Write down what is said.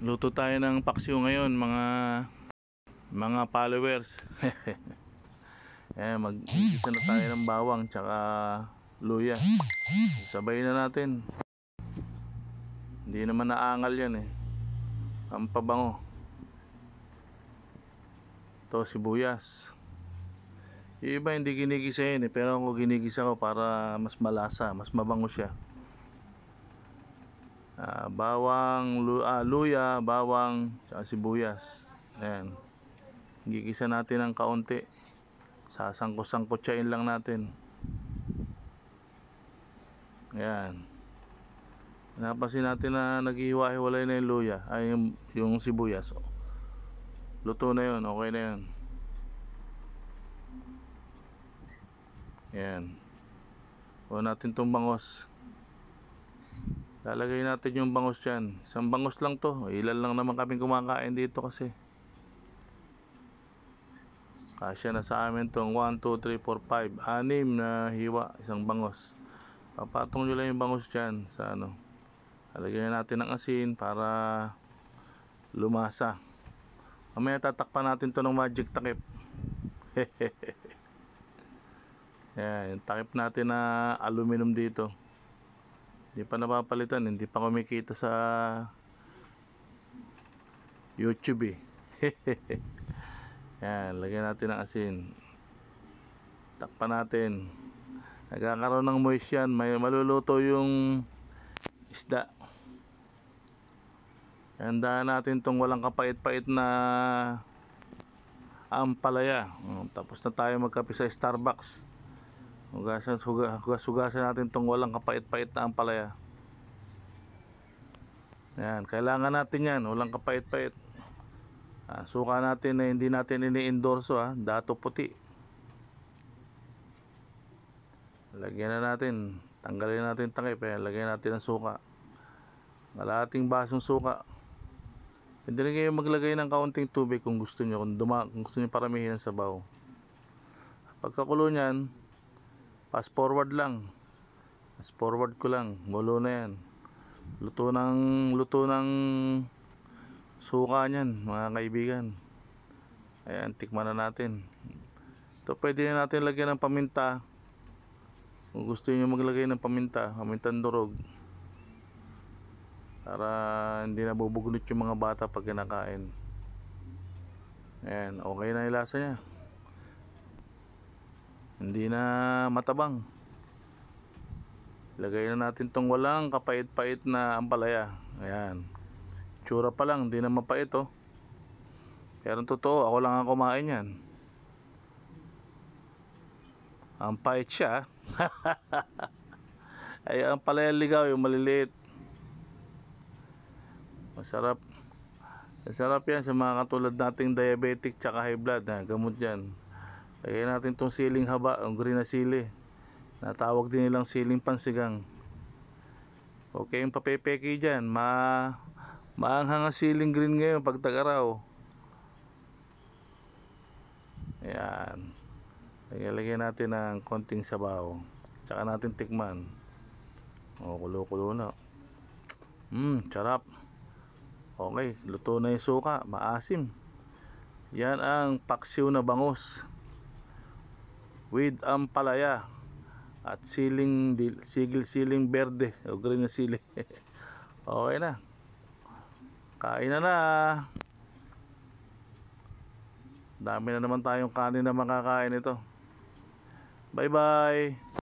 luto tayo ng paksiw ngayon mga mga followers eh mag na tayo ng bawang tsaka luya sabay na natin hindi naman naangal yan eh ang pabango to sibuyas iba hindi ginigisa yan eh pero ako ginigisa ko para mas malasa mas mabango siya uh, bawang uh, luya, bawang at sibuyas. Ayan. Gigisa natin ng kaunti. Sasangkot-sangkotsain lang natin. Ayan. Napansin natin na naghihiwa-hiwalay na yung luya, ay yung, yung sibuyas. Luto na yun, okay na yun. Ayan. Huwag natin itong bangos lalagay natin yung bangus dyan isang bangus lang to ilan lang naman kaming kumakain dito kasi kasya na sa amin tong 1, 2, 3, 4, 5 anim na hiwa isang bangus papatong nyo lang yung bangus dyan sa ano lalagyan natin ng asin para lumasa mamaya tatakpan natin to ng magic takip yan yung takip natin na aluminum dito hindi pa napapalitan hindi pa kumikita sa youtube eh yan lagyan natin ng asin takpan natin nagkakaroon ng moist yan may maluluto yung isda Handahan natin itong walang kapait-pait na ampalaya. Hmm, tapos na tayo magkape sa Starbucks. Hugasan, huga, hugas, hugasan natin itong walang kapait-pait na ang palaya. Yan, kailangan natin yan, walang kapait-pait. Ah, suka natin na hindi natin ini-endorso ah, dato puti. Lagyan na natin, tanggalin natin takip eh, lagyan natin ng suka. Kalating basong suka. Pwede rin kayo maglagay ng kaunting tubig kung gusto nyo, kung, duma, kung gusto nyo paramihin ang sabaw. Pagkakulo niyan, Fast forward lang. Fast forward ko lang. Gulo na yan. Luto ng, luto ng suka niyan, mga kaibigan. Ayan, tikman na natin. Ito pwede na natin lagyan ng paminta. Kung gusto niyo maglagay ng paminta, pamintang durog. Para hindi na bubugnot yung mga bata pag kinakain. Ayan, okay na ilasa lasa niya hindi na matabang lagay na natin tong walang kapait-pait na ampalaya ayan tsura pa lang hindi na mapait oh pero totoo ako lang ang kumain yan ang pait siya ah. ay ang palaya ligaw yung maliliit masarap Masarap yan sa mga katulad nating diabetic tsaka high blood ha. Ah. Gamot yan. Lagyan natin tong siling haba, ang green na sili. Natawag din nilang siling pansigang. Okay, yung papepeki dyan. Ma maanghang ang siling green ngayon pag tag-araw. Ayan. Lagyan natin ng konting sabaw. Tsaka natin tikman. O, oh, kulo-kulo na. Mmm, sarap. Okay, luto na yung suka. Maasim. Yan ang paksiw na bangos with ampalaya at siling sigil siling berde o green na sili okay na kain na na dami na naman tayong kanin na makakain ito bye bye